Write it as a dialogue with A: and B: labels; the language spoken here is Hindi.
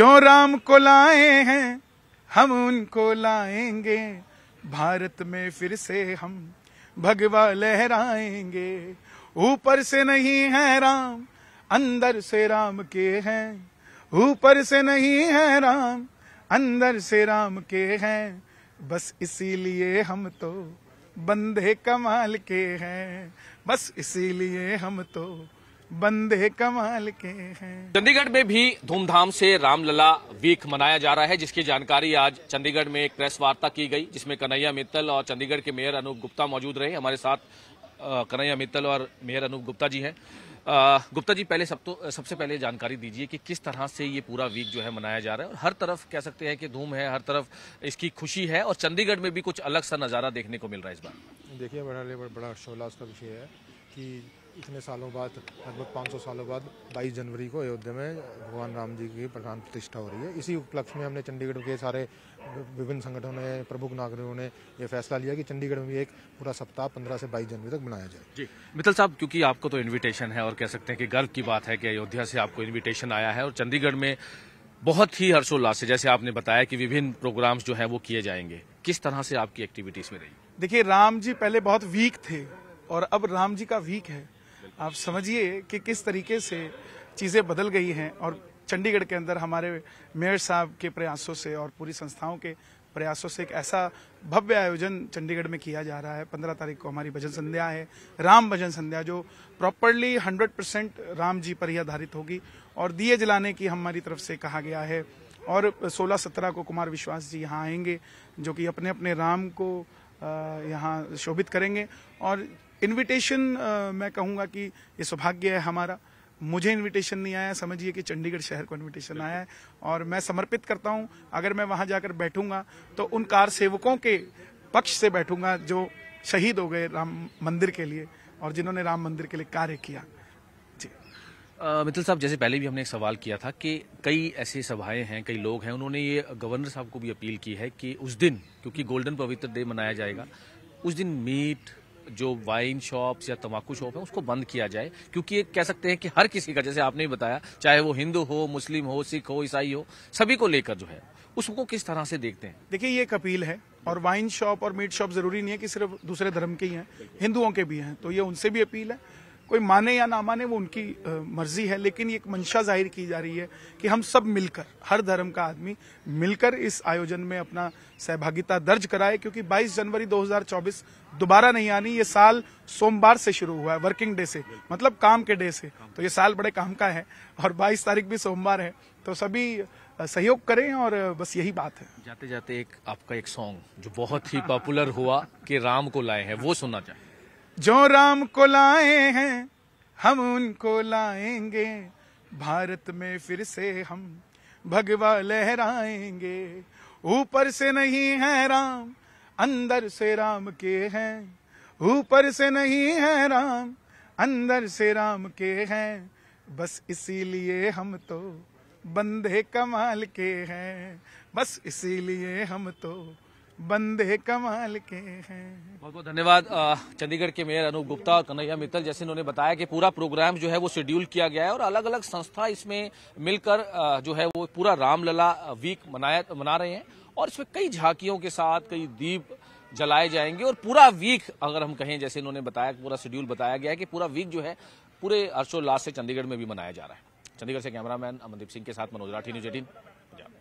A: जो राम को लाए हैं हम उनको लाएंगे भारत में फिर से हम भगवा लहराएंगे ऊपर से नहीं है राम अंदर से राम के हैं ऊपर से नहीं है राम अंदर से राम के हैं बस इसीलिए हम तो बंदे कमाल के हैं बस इसीलिए हम तो बंदे कमाल के हैं
B: चंडीगढ़ में भी धूमधाम से रामलला वीक मनाया जा रहा है जिसकी जानकारी आज चंडीगढ़ में एक प्रेस वार्ता की गई जिसमें कन्हैया मित्तल और चंडीगढ़ के मेयर अनूप गुप्ता मौजूद रहे हमारे साथ कन्हैया मित्तल और मेयर अनूप गुप्ता जी हैं गुप्ता जी पहले सब तो सबसे पहले जानकारी दीजिए कि किस तरह से ये पूरा वीक जो है मनाया जा रहा है और हर तरफ कह सकते हैं कि धूम है हर तरफ इसकी खुशी है और चंडीगढ़ में भी कुछ अलग सा नज़ारा देखने को मिल रहा है इस बार देखिए बड़ा बड़ा का विषय है कि इतने सालों बाद लगभग 500 सालों बाद 22 जनवरी को अयोध्या में भगवान राम जी की प्रधान प्रतिष्ठा हो रही है इसी उपलक्ष्य में हमने चंडीगढ़ के सारे विभिन्न संगठनों ने प्रमुख नागरिकों ने यह फैसला लिया कि चंडीगढ़ में भी एक पूरा सप्ताह 15 से 22 जनवरी तक मनाया जाए जी मित्तल साहब क्योंकि आपको तो इन्विटेशन है और कह सकते हैं कि गर्व की बात है कि अयोध्या से आपको इन्विटेशन आया है और चंडीगढ़ में बहुत ही हर्षोल्लास से जैसे आपने बताया कि विभिन्न प्रोग्राम्स जो है वो किए जाएंगे किस तरह से आपकी एक्टिविटीज में रही
A: देखिए राम जी पहले बहुत वीक थे और अब राम जी का वीक है आप समझिए कि किस तरीके से चीज़ें बदल गई हैं और चंडीगढ़ के अंदर हमारे मेयर साहब के प्रयासों से और पूरी संस्थाओं के प्रयासों से एक ऐसा भव्य आयोजन चंडीगढ़ में किया जा रहा है पंद्रह तारीख को हमारी भजन संध्या है राम भजन संध्या जो properly hundred percent Ram ji पर ही आधारित होगी और दिए जलाने की हमारी तरफ से कहा गया है और सोलह सत्रह को कुमार विश्वास जी यहाँ आएंगे जो कि अपने अपने राम को यहाँ शोभित करेंगे और इनविटेशन uh, मैं कहूँगा कि ये सौभाग्य है हमारा मुझे इनविटेशन नहीं आया समझिए कि चंडीगढ़ शहर को इनविटेशन आया है और मैं समर्पित करता हूं अगर मैं वहां जाकर बैठूंगा तो उन कार सेवकों के पक्ष से बैठूंगा जो शहीद हो गए राम मंदिर के लिए और जिन्होंने राम मंदिर के लिए कार्य किया
B: जी मित्तल साहब जैसे पहले भी हमने एक सवाल किया था कि कई ऐसी सभाएं हैं कई लोग हैं उन्होंने ये गवर्नर साहब को भी अपील की है कि उस दिन क्योंकि गोल्डन पवित्र डे मनाया जाएगा उस दिन मीट जो वाइन शॉप्स या तंबाकू शॉप है उसको बंद किया जाए क्योंकि ये कह सकते हैं कि हर किसी का जैसे आपने बताया चाहे वो हिंदू हो मुस्लिम हो सिख हो ईसाई हो सभी को लेकर जो है
A: उसको किस तरह से देखते हैं देखिए ये एक अपील है और वाइन शॉप और मीट शॉप जरूरी नहीं है कि सिर्फ दूसरे धर्म के ही हैं हिंदुओं के भी हैं तो ये उनसे भी अपील है कोई माने या ना माने वो उनकी मर्जी है लेकिन ये एक मंशा जाहिर की जा रही है कि हम सब मिलकर हर धर्म का आदमी मिलकर इस आयोजन में अपना सहभागिता दर्ज कराए क्योंकि 22 जनवरी 2024 दोबारा नहीं आनी ये साल सोमवार से शुरू हुआ है वर्किंग डे से मतलब काम के डे से तो ये साल बड़े काम का है और बाईस तारीख भी सोमवार है तो सभी सहयोग करें और बस यही बात है
B: जाते जाते एक आपका एक सॉन्ग जो बहुत ही पॉपुलर हुआ कि राम को लाए हैं वो सुनना चाहिए
A: जो राम को लाए हैं हम उनको लाएंगे भारत में फिर से हम भगवा लहराएंगे ऊपर से नहीं है राम अंदर से राम के हैं ऊपर से नहीं है राम अंदर से राम के हैं बस इसीलिए हम तो बंदे कमाल के हैं बस इसीलिए हम तो बंदे कमाल के हैं बहुत
B: बहुत धन्यवाद चंडीगढ़ के मेयर अनूप गुप्ता और कन्हैया मित्तल जैसे उन्होंने बताया कि पूरा प्रोग्राम जो है वो शेड्यूल किया गया है और अलग अलग संस्था इसमें मिलकर जो है वो पूरा रामलला वीक मनाया मना रहे हैं और इसमें कई झांकियों के साथ कई दीप जलाए जाएंगे और पूरा वीक अगर हम कहें जैसे इन्होंने बताया पूरा शेड्यूल बताया गया है कि पूरा वीक जो है पूरे हर्षोल्लास से चंडीगढ़ में भी मनाया जा रहा है चंडीगढ़ से कैमरामैन अमनदीप सिंह के साथ मनोज राठी न्यूज
A: एटीन